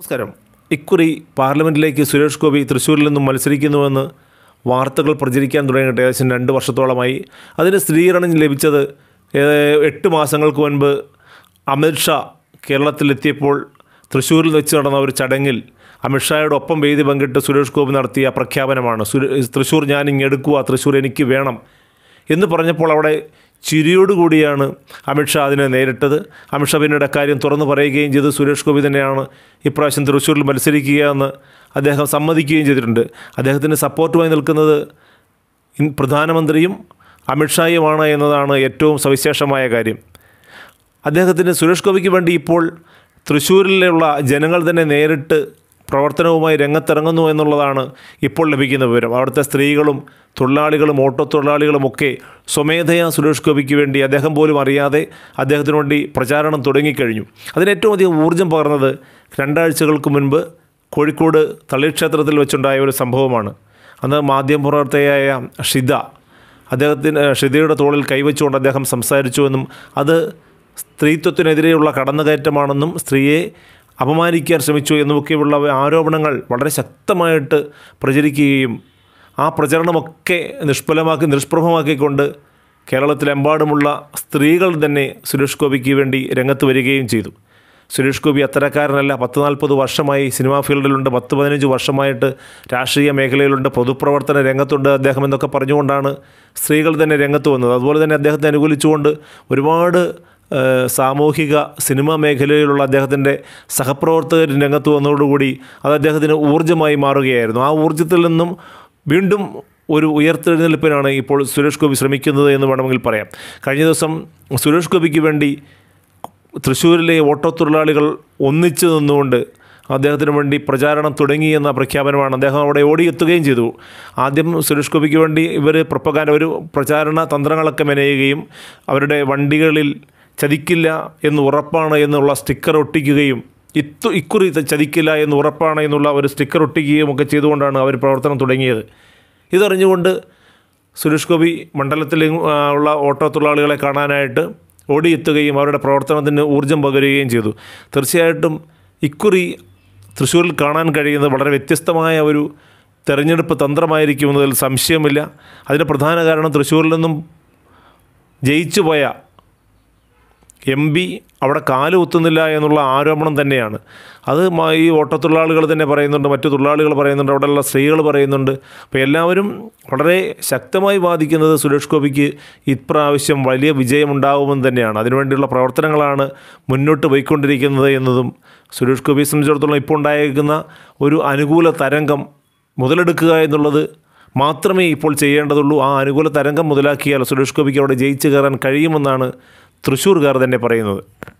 നമസ്കാരം ഇക്കുറി പാർലമെൻറ്റിലേക്ക് സുരേഷ് ഗോപി തൃശ്ശൂരിൽ നിന്നും മത്സരിക്കുന്നുവെന്ന് വാർത്തകൾ പ്രചരിക്കാൻ തുടങ്ങിയിട്ട് ഏകദേശം രണ്ട് വർഷത്തോളമായി അതിന് സ്ഥിരീകരണം ലഭിച്ചത് എട്ട് മാസങ്ങൾക്ക് മുൻപ് അമിത്ഷാ കേരളത്തിലെത്തിയപ്പോൾ തൃശ്ശൂരിൽ വെച്ച് നടന്ന ഒരു ചടങ്ങിൽ അമിത്ഷായുടെ ഒപ്പം വേദി പങ്കിട്ട് സുരേഷ് ഗോപി നടത്തിയ പ്രഖ്യാപനമാണ് തൃശ്ശൂർ ഞാൻ ഇങ്ങെടുക്കുക തൃശ്ശൂർ എനിക്ക് വേണം എന്ന് പറഞ്ഞപ്പോൾ അവിടെ ചിരിയോടുകൂടിയാണ് അമിത്ഷാ അതിനെ നേരിട്ടത് അമിത്ഷാ പിന്നീട് അക്കാര്യം തുറന്നു പറയുകയും ചെയ്ത് സുരേഷ് ഗോപി തന്നെയാണ് ഇപ്രാവശ്യം തൃശ്ശൂരിൽ മത്സരിക്കുക എന്ന് അദ്ദേഹം സമ്മതിക്കുകയും ചെയ്തിട്ടുണ്ട് അദ്ദേഹത്തിൻ്റെ സപ്പോർട്ടുമായി നിൽക്കുന്നത് പ്രധാനമന്ത്രിയും അമിത്ഷായുമാണ് എന്നതാണ് ഏറ്റവും സവിശേഷമായ കാര്യം അദ്ദേഹത്തിന് സുരേഷ് ഗോപിക്ക് വേണ്ടി ഇപ്പോൾ തൃശ്ശൂരിലുള്ള ജനങ്ങൾ തന്നെ നേരിട്ട് പ്രവർത്തനവുമായി രംഗത്തിറങ്ങുന്നു എന്നുള്ളതാണ് ഇപ്പോൾ ലഭിക്കുന്ന വിവരം അവിടുത്തെ സ്ത്രീകളും തൊഴിലാളികളും ഓട്ടോ ഒക്കെ സ്വമേധയാ സുരേഷ് ഗോപിക്ക് വേണ്ടി അദ്ദേഹം പോലും അറിയാതെ അദ്ദേഹത്തിന് വേണ്ടി പ്രചാരണം തുടങ്ങിക്കഴിഞ്ഞു അതിന് ഏറ്റവും അധികം ഊർജ്ജം പകർന്നത് രണ്ടാഴ്ചകൾക്ക് മുൻപ് കോഴിക്കോട് തളിക്ഷേത്രത്തിൽ വെച്ചുണ്ടായ ഒരു സംഭവമാണ് അന്ന് മാധ്യമപ്രവർത്തകയായ ഷിത അദ്ദേഹത്തിന് ഷിതയുടെ തോളിൽ കൈവച്ചുകൊണ്ട് അദ്ദേഹം സംസാരിച്ചുവെന്നും അത് സ്ത്രീത്വത്തിനെതിരെയുള്ള കടന്നുകയറ്റമാണെന്നും സ്ത്രീയെ അപമാനിക്കാൻ ശ്രമിച്ചു എന്നൊക്കെയുള്ള ആരോപണങ്ങൾ വളരെ ശക്തമായിട്ട് പ്രചരിക്കുകയും ആ പ്രചരണമൊക്കെ നിഷ്ഫലമാക്കി നിഷ്പ്രഭമാക്കിക്കൊണ്ട് കേരളത്തിലെമ്പാടുമുള്ള സ്ത്രീകൾ തന്നെ സുരേഷ് ഗോപിക്ക് വേണ്ടി രംഗത്ത് വരികയും ചെയ്തു സുരേഷ് ഗോപി അത്തരക്കാരനല്ല പത്ത് നാൽപ്പത് വർഷമായി സിനിമാ ഫീൽഡിലുണ്ട് പത്ത് പതിനഞ്ച് വർഷമായിട്ട് രാഷ്ട്രീയ മേഖലയിലുണ്ട് പൊതുപ്രവർത്തന രംഗത്തുണ്ട് അദ്ദേഹം എന്നൊക്കെ പറഞ്ഞുകൊണ്ടാണ് സ്ത്രീകൾ തന്നെ രംഗത്ത് വന്നത് അതുപോലെ തന്നെ അദ്ദേഹത്തെ അനുകൂലിച്ചുകൊണ്ട് ഒരുപാട് സാമൂഹിക സിനിമാ മേഖലയിലുള്ള അദ്ദേഹത്തിൻ്റെ സഹപ്രവർത്തകർ രംഗത്ത് വന്നതോടുകൂടി അത് അദ്ദേഹത്തിന് ഊർജ്ജമായി മാറുകയായിരുന്നു ആ ഊർജ്ജത്തിൽ നിന്നും വീണ്ടും ഒരു ഉയർത്തെഴുന്നേൽപ്പിനാണ് ഇപ്പോൾ സുരേഷ് ഗോപി ശ്രമിക്കുന്നത് എന്ന് വേണമെങ്കിൽ പറയാം കഴിഞ്ഞ ദിവസം സുരേഷ് ഗോപിക്ക് വേണ്ടി തൃശ്ശൂരിലെ ഓട്ടോ തൊഴിലാളികൾ ഒന്നിച്ചു നിന്നുകൊണ്ട് അദ്ദേഹത്തിന് വേണ്ടി പ്രചാരണം തുടങ്ങി എന്ന പ്രഖ്യാപനമാണ് അദ്ദേഹം അവിടെ ഓടിയെത്തുകയും ചെയ്തു ആദ്യം സുരേഷ് ഗോപിക്ക് വേണ്ടി ഇവർ പ്രപ്പകാരം ഒരു പ്രചാരണ തന്ത്രങ്ങളൊക്കെ മെനയുകയും അവരുടെ വണ്ടികളിൽ ചതിക്കില്ല എന്ന് ഉറപ്പാണ് എന്നുള്ള സ്റ്റിക്കർ ഒട്ടിക്കുകയും ഇത്തു ഇക്കുറി ചതിക്കില്ല എന്ന് ഉറപ്പാണ് എന്നുള്ള ഒരു സ്റ്റിക്കർ ഒട്ടിക്കുകയും ഒക്കെ ചെയ്തുകൊണ്ടാണ് അവർ പ്രവർത്തനം തുടങ്ങിയത് ഇതറിഞ്ഞുകൊണ്ട് സുരേഷ് ഗോപി മണ്ഡലത്തിൽ ഉള്ള ഓട്ടോ തൊഴിലാളികളെ കാണാനായിട്ട് ഓടിയെത്തുകയും അവരുടെ പ്രവർത്തനത്തിന് ഊർജ്ജം പകരുകയും ചെയ്തു തീർച്ചയായിട്ടും ഇക്കുറി തൃശ്ശൂരിൽ കാണാൻ കഴിയുന്നത് വളരെ വ്യത്യസ്തമായ ഒരു തെരഞ്ഞെടുപ്പ് തന്ത്രമായിരിക്കുമെന്നതിൽ സംശയമില്ല അതിന് പ്രധാന കാരണം തൃശ്ശൂരിൽ നിന്നും ജയിച്ചു പോയ എം ബി അവിടെ കാല് കുത്തുന്നില്ല എന്നുള്ള ആരോപണം തന്നെയാണ് അത് ഈ ഓട്ടത്തൊഴിലാളികൾ തന്നെ പറയുന്നുണ്ട് മറ്റു തൊഴിലാളികൾ പറയുന്നുണ്ട് അവിടെയുള്ള സ്ത്രീകൾ പറയുന്നുണ്ട് അപ്പോൾ എല്ലാവരും വളരെ ശക്തമായി വാദിക്കുന്നത് സുരേഷ് ഗോപിക്ക് ഇപ്രാവശ്യം വലിയ വിജയമുണ്ടാകുമെന്ന് തന്നെയാണ് അതിനുവേണ്ടിയുള്ള പ്രവർത്തനങ്ങളാണ് മുന്നോട്ട് പോയിക്കൊണ്ടിരിക്കുന്നത് എന്നതും സുരേഷ് ഗോപിയെ സംബന്ധിച്ചിടത്തോളം ഇപ്പോൾ ഉണ്ടായിരിക്കുന്ന ഒരു അനുകൂല തരംഗം മുതലെടുക്കുക എന്നുള്ളത് മാത്രമേ ഇപ്പോൾ ചെയ്യേണ്ടതുള്ളൂ ആ അനുകൂല തരംഗം മുതലാക്കിയാൽ സുരേഷ് ഗോപിക്ക് അവിടെ ജയിച്ചു കയറാൻ കഴിയുമെന്നാണ് തൃശ്ശൂർകാർ തന്നെ പറയുന്നത്